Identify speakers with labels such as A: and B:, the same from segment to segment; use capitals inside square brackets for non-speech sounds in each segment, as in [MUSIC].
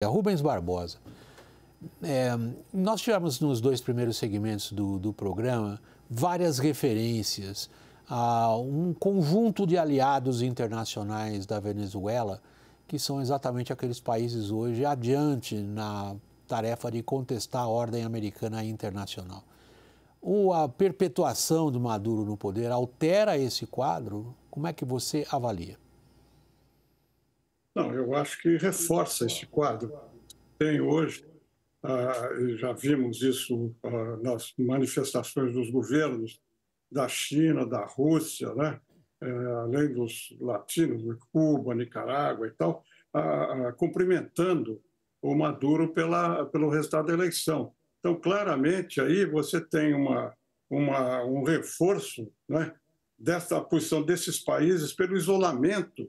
A: É Rubens Barbosa, é, nós tivemos nos dois primeiros segmentos do, do programa várias referências a um conjunto de aliados internacionais da Venezuela, que são exatamente aqueles países hoje adiante na tarefa de contestar a ordem americana e internacional. Ou a perpetuação do Maduro no poder altera esse quadro? Como é que você avalia?
B: eu acho que reforça esse quadro. Tem hoje, ah, já vimos isso ah, nas manifestações dos governos da China, da Rússia, né? É, além dos latinos, Cuba, Nicarágua e tal, ah, ah, cumprimentando o Maduro pela, pelo resultado da eleição. Então, claramente, aí você tem uma, uma, um reforço né, dessa posição desses países pelo isolamento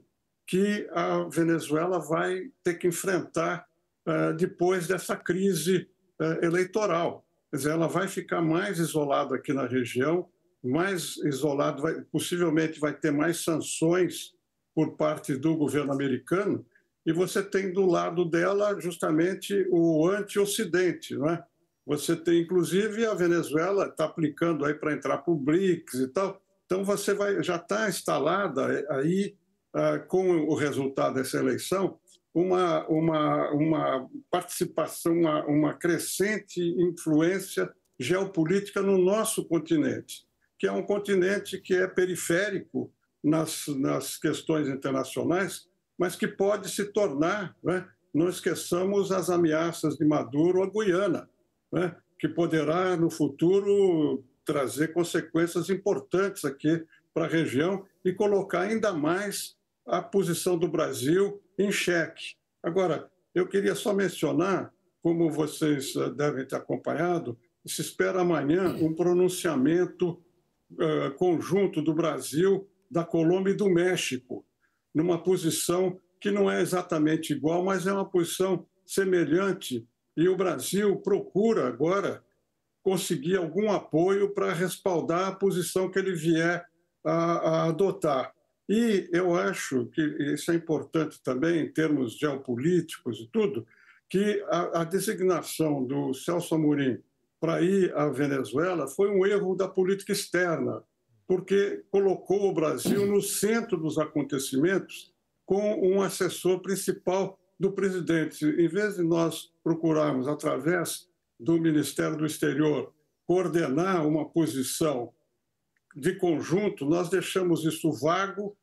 B: que a Venezuela vai ter que enfrentar uh, depois dessa crise uh, eleitoral. Quer dizer, ela vai ficar mais isolada aqui na região, mais isolada, vai, possivelmente vai ter mais sanções por parte do governo americano, e você tem do lado dela justamente o anti-Ocidente, não é? Você tem, inclusive, a Venezuela está aplicando aí para entrar para o BRICS e tal. Então, você vai, já está instalada aí ah, com o resultado dessa eleição, uma, uma, uma participação, uma, uma crescente influência geopolítica no nosso continente, que é um continente que é periférico nas, nas questões internacionais, mas que pode se tornar, né? não esqueçamos as ameaças de Maduro à Guiana, né? que poderá no futuro trazer consequências importantes aqui para a região e colocar ainda mais a posição do Brasil em xeque. Agora, eu queria só mencionar, como vocês eh, devem ter acompanhado, se espera amanhã um pronunciamento uh, conjunto do Brasil, da Colômbia e do México, numa posição que não é exatamente igual, mas é uma posição semelhante. E o Brasil procura agora conseguir algum apoio para respaldar a posição que ele vier a, a adotar. E eu acho que isso é importante também em termos geopolíticos e tudo, que a, a designação do Celso Amorim para ir à Venezuela foi um erro da política externa, porque colocou o Brasil no centro dos acontecimentos com um assessor principal do presidente. Em vez de nós procurarmos, através do Ministério do Exterior, coordenar uma posição de conjunto, nós deixamos isso vago,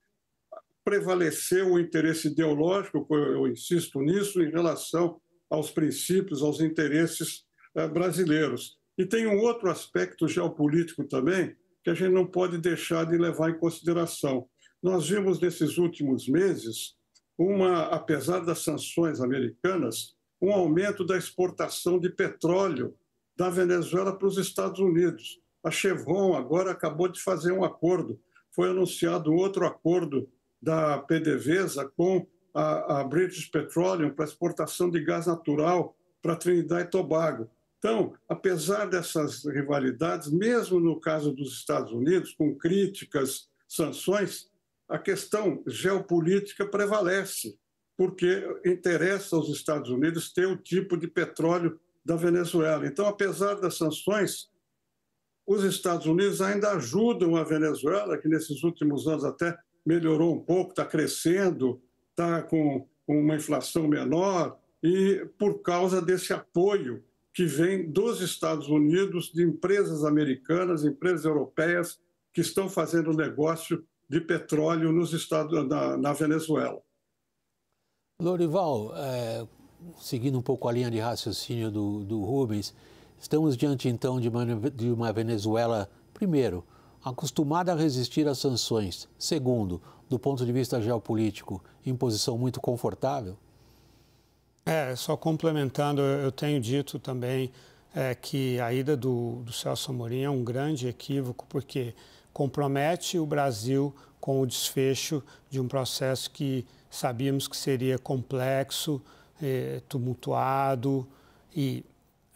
B: prevaleceu o interesse ideológico, eu insisto nisso, em relação aos princípios, aos interesses eh, brasileiros. E tem um outro aspecto geopolítico também que a gente não pode deixar de levar em consideração. Nós vimos nesses últimos meses uma, apesar das sanções americanas, um aumento da exportação de petróleo da Venezuela para os Estados Unidos. A Chevron agora acabou de fazer um acordo. Foi anunciado outro acordo da PDVSA com a, a British Petroleum para exportação de gás natural para Trinidade e Tobago. Então, apesar dessas rivalidades, mesmo no caso dos Estados Unidos, com críticas, sanções, a questão geopolítica prevalece, porque interessa aos Estados Unidos ter o tipo de petróleo da Venezuela. Então, apesar das sanções, os Estados Unidos ainda ajudam a Venezuela, que nesses últimos anos até melhorou um pouco, está crescendo, está com uma inflação menor, e por causa desse apoio que vem dos Estados Unidos, de empresas americanas, empresas europeias que estão fazendo negócio de petróleo nos estados, na, na Venezuela.
A: Lorival, é, seguindo um pouco a linha de raciocínio do, do Rubens, Estamos diante então de uma Venezuela, primeiro, acostumada a resistir às sanções, segundo, do ponto de vista geopolítico, em posição muito confortável?
C: É, só complementando, eu tenho dito também é, que a ida do, do Celso Amorim é um grande equívoco, porque compromete o Brasil com o desfecho de um processo que sabíamos que seria complexo, é, tumultuado e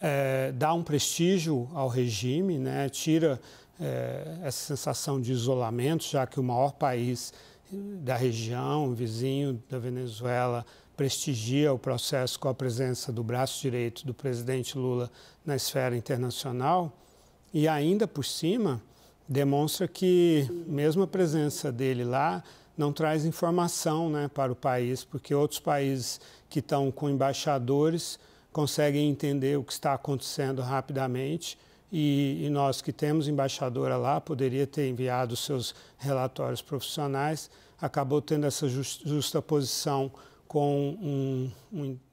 C: é, dá um prestígio ao regime, né? tira é, essa sensação de isolamento, já que o maior país da região, vizinho da Venezuela, prestigia o processo com a presença do braço direito do presidente Lula na esfera internacional e ainda por cima demonstra que mesmo a presença dele lá não traz informação né, para o país, porque outros países que estão com embaixadores conseguem entender o que está acontecendo rapidamente. E, e, nós que temos embaixadora lá, poderia ter enviado seus relatórios profissionais, acabou tendo essa justa posição com um,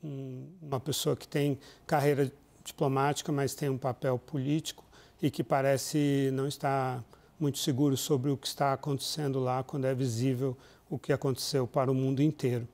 C: um, uma pessoa que tem carreira diplomática, mas tem um papel político e que parece não estar muito seguro sobre o que está acontecendo lá, quando é visível o que aconteceu para o mundo inteiro.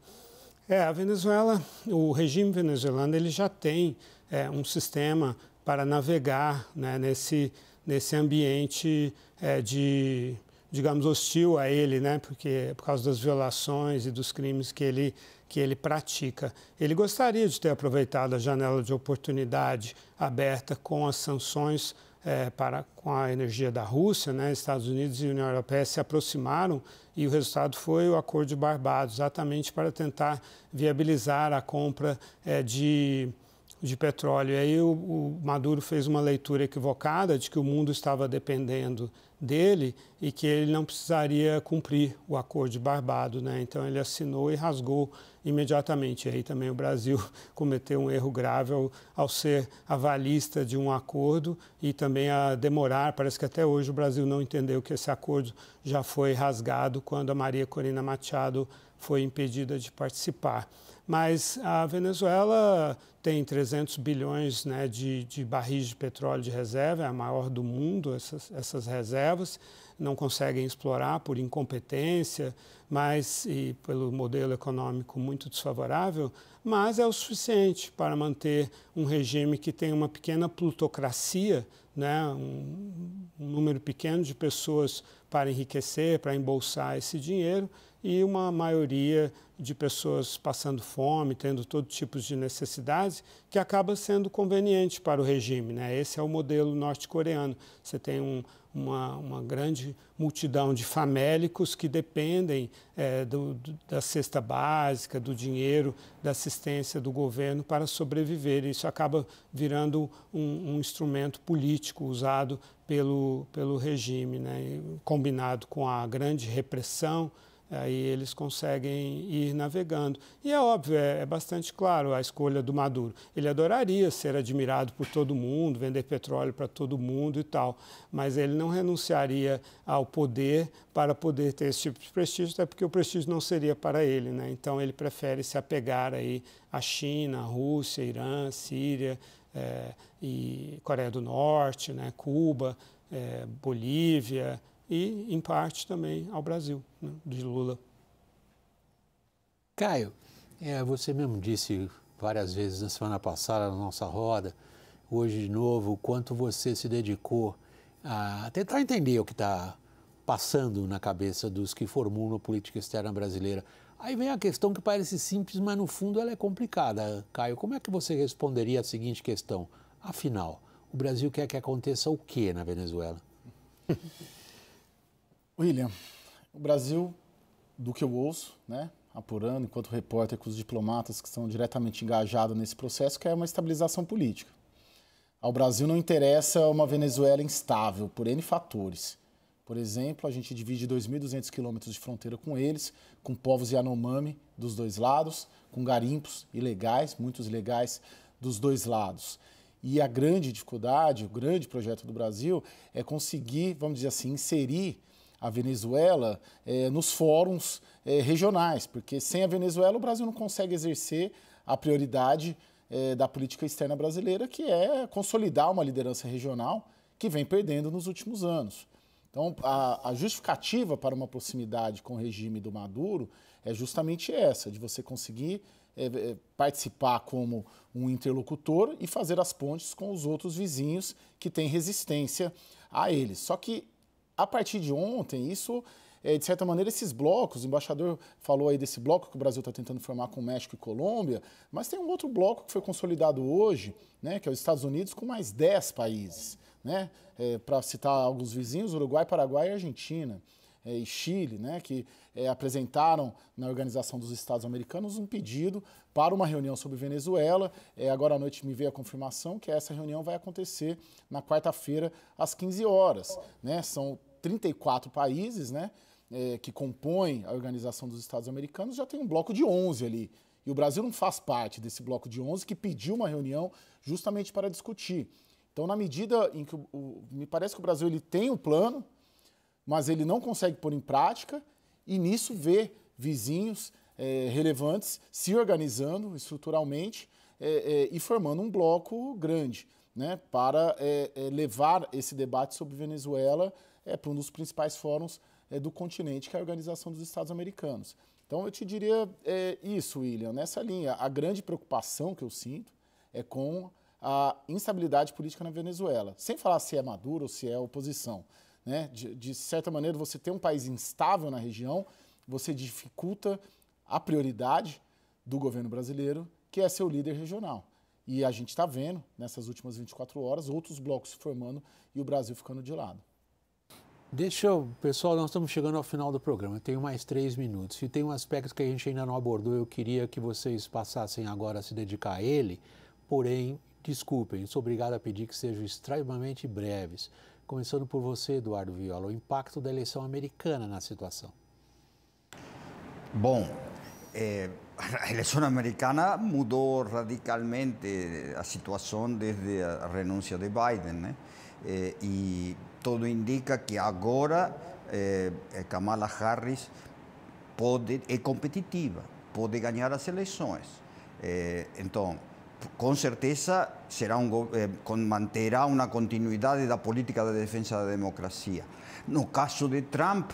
C: É, a Venezuela, o regime venezuelano, ele já tem é, um sistema para navegar né, nesse, nesse ambiente é, de, digamos, hostil a ele, né, porque por causa das violações e dos crimes que ele, que ele pratica. Ele gostaria de ter aproveitado a janela de oportunidade aberta com as sanções é, para, com a energia da Rússia, né, Estados Unidos e União Europeia se aproximaram e o resultado foi o Acordo de Barbados, exatamente para tentar viabilizar a compra é, de de petróleo. E aí o, o, Maduro fez uma leitura equivocada de que o mundo estava dependendo dele e que ele não precisaria cumprir o acordo de Barbados, né? Então ele assinou e rasgou imediatamente. E aí também o Brasil [LAUGHS] cometeu um erro grave ao, ao ser avalista de um acordo e também a demorar. Parece que até hoje o Brasil não entendeu que esse acordo já foi rasgado quando a Maria Corina Machado foi impedida de participar. Mas a Venezuela tem 300 bilhões né, de, de, barris de petróleo de reserva, é a maior do mundo essas, essas reservas, não conseguem explorar por incompetência, mas e pelo modelo econômico muito desfavorável, mas é o suficiente para manter um regime que tem uma pequena plutocracia, né, um, um número pequeno de pessoas para enriquecer, para embolsar esse dinheiro e uma maioria de pessoas passando fome, tendo todo tipo de necessidades, que acaba sendo conveniente para o regime. Né? Esse é o modelo norte-coreano. Você tem um, uma, uma, grande multidão de famélicos que dependem é, do, do, da cesta básica, do dinheiro, da assistência do governo para sobreviver. Isso acaba virando um, um instrumento político usado pelo, pelo regime, né? combinado com a grande repressão Aí eles conseguem ir navegando. E é óbvio, é, é bastante claro a escolha do Maduro. Ele adoraria ser admirado por todo mundo, vender petróleo para todo mundo e tal, mas ele não renunciaria ao poder para poder ter esse tipo de prestígio, até porque o prestígio não seria para ele. Né? Então ele prefere se apegar aí à China, à Rússia, Irã, Síria é, e Coreia do Norte, né? Cuba, é, Bolívia, e, em parte, também ao Brasil, né, de Lula.
A: Caio, é, você mesmo disse várias vezes na semana passada, na nossa roda, hoje de novo, o quanto você se dedicou a tentar entender o que está passando na cabeça dos que formulam a política externa brasileira. Aí vem a questão que parece simples, mas no fundo ela é complicada. Caio, como é que você responderia a seguinte questão? Afinal, o Brasil quer que aconteça o que na Venezuela?
D: [LAUGHS] William, o Brasil, do que eu ouço, né, apurando, enquanto repórter com os diplomatas que estão diretamente engajados nesse processo, quer é uma estabilização política. Ao Brasil não interessa uma Venezuela instável, por N fatores. Por exemplo, a gente divide 2.200 quilômetros de fronteira com eles, com povos Yanomami dos dois lados, com garimpos ilegais, muitos ilegais, dos dois lados. E a grande dificuldade, o grande projeto do Brasil é conseguir, vamos dizer assim, inserir a Venezuela é, nos fóruns é, regionais, porque sem a Venezuela o Brasil não consegue exercer a prioridade é, da política externa brasileira, que é consolidar uma liderança regional que vem perdendo nos últimos anos. Então, a, a, justificativa para uma proximidade com o regime do Maduro é justamente essa, de você conseguir é, participar como um interlocutor e fazer as pontes com os outros vizinhos que têm resistência a ele. Só que a partir de ontem, isso, é, de certa maneira, esses blocos, o embaixador falou aí desse bloco que o Brasil está tentando formar com México e Colômbia, mas tem um outro bloco que foi consolidado hoje, né, que é os Estados Unidos, com mais 10 países. Né? É, Para citar alguns vizinhos, Uruguai, Paraguai e Argentina. É, e Chile, né, que é, apresentaram na Organização dos Estados Americanos um pedido para uma reunião sobre Venezuela. É, agora à noite me veio a confirmação que essa reunião vai acontecer na quarta-feira às 15 horas. Né? São 34 países né, é, que compõem a Organização dos Estados Americanos, já tem um bloco de 11 ali. E o Brasil não faz parte desse bloco de 11 que pediu uma reunião justamente para discutir. Então, na medida em que o, o, me parece que o Brasil ele tem um plano, mas ele não consegue pôr em prática, e nisso vê vizinhos é, relevantes se organizando estruturalmente é, é, e formando um bloco grande né, para é, é, levar esse debate sobre Venezuela é, para um dos principais fóruns é, do continente, que é a Organização dos Estados Americanos. Então eu te diria é, isso, William, nessa linha. A grande preocupação que eu sinto é com a instabilidade política na Venezuela. Sem falar se é Maduro ou se é oposição. Né? De, de certa maneira, você ter um país instável na região, você dificulta a prioridade do governo brasileiro, que é ser o líder regional. E a gente está vendo, nessas últimas 24 horas, outros blocos se formando e o Brasil ficando de lado.
A: Deixa eu, pessoal, nós estamos chegando ao final do programa, tenho mais três minutos. E tem um aspecto que a gente ainda não abordou, eu queria que vocês passassem agora a se dedicar a ele, porém, desculpem, sou obrigado a pedir que sejam extremamente breves. Começando por você, Eduardo Viola, o impacto da eleição americana na situação.
C: Bom, é, a eleição americana mudou radicalmente a situação desde a renúncia de Biden, né? É, e tudo indica que agora eh, eh, Kamala Harris pode, é competitiva, pode ganhar as eleições. Eh, então, com certeza será um, eh, manterá uma continuidade da política de defesa da democracia. No caso de Trump,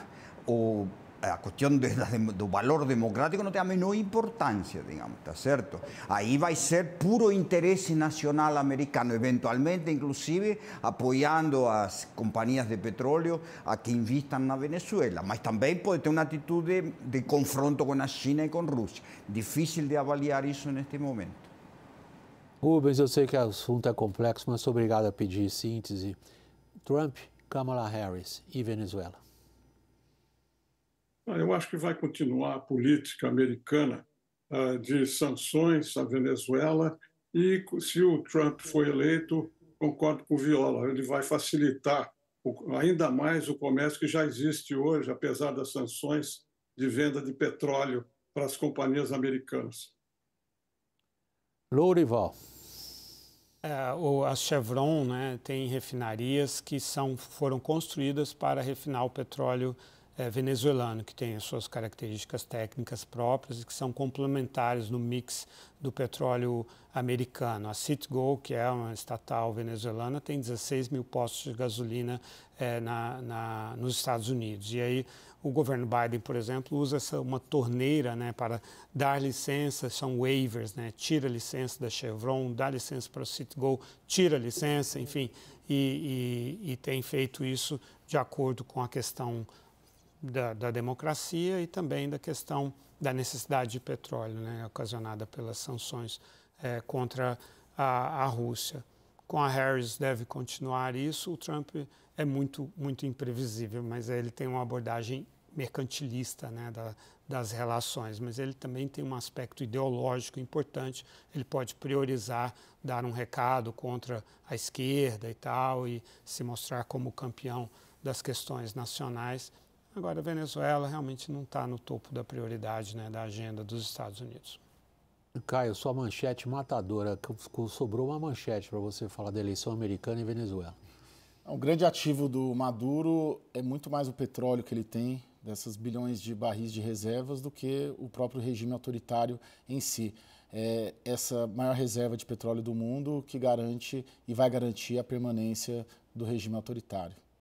C: o a cuestión de, do valor democrático não tem a menor importância, digamos, está certo? Aí vai ser puro interesse nacional americano, eventualmente, inclusive, apoiando as companhias de petróleo a que invistam na Venezuela, mas também pode ter uma atitude de, de confronto com a China e com a Rússia. Difícil de avaliar isso neste momento.
A: Rubens, eu sei que o assunto é complexo, mas sou obrigado a pedir síntese. Trump, Kamala Harris e Venezuela.
B: Ah, eu acho que vai continuar a política americana ah, de sanções à Venezuela e, se o Trump for eleito, concordo com o Viola, ele vai facilitar ainda mais o comércio que já existe hoje, apesar das sanções de venda de petróleo para as companhias americanas.
A: Lourival.
C: É, a Chevron né, tem refinarias que são, foram construídas para refinar o petróleo é, venezuelano, que tem as suas características técnicas próprias e que são complementares no mix do petróleo americano. A Citgo, que é uma estatal venezuelana, tem 16 mil postos de gasolina é, na, na, nos Estados Unidos. E aí o governo Biden, por exemplo, usa essa, uma torneira né, para dar licença, são waivers, né, tira licença da Chevron, dá licença para a Citgo, tira licença, enfim, e, e, e tem feito isso de acordo com a questão da, da, democracia e também da questão da necessidade de petróleo, né, ocasionada pelas sanções é, contra a, a Rússia. Com a Harris deve continuar isso. O Trump é muito, muito imprevisível, mas ele tem uma abordagem mercantilista né, da, das relações, mas ele também tem um aspecto ideológico importante. Ele pode priorizar, dar um recado contra a esquerda e tal, e se mostrar como campeão das questões nacionais. Agora, a Venezuela realmente não está no topo da prioridade né, da agenda dos Estados Unidos.
A: Caio, sua manchete matadora,
D: sobrou uma manchete para você falar da eleição americana em Venezuela. O grande ativo do Maduro é muito mais o petróleo que ele tem, dessas bilhões de barris de reservas, do que o próprio regime autoritário em si. É essa maior reserva de petróleo do mundo que garante e vai garantir a permanência do regime autoritário.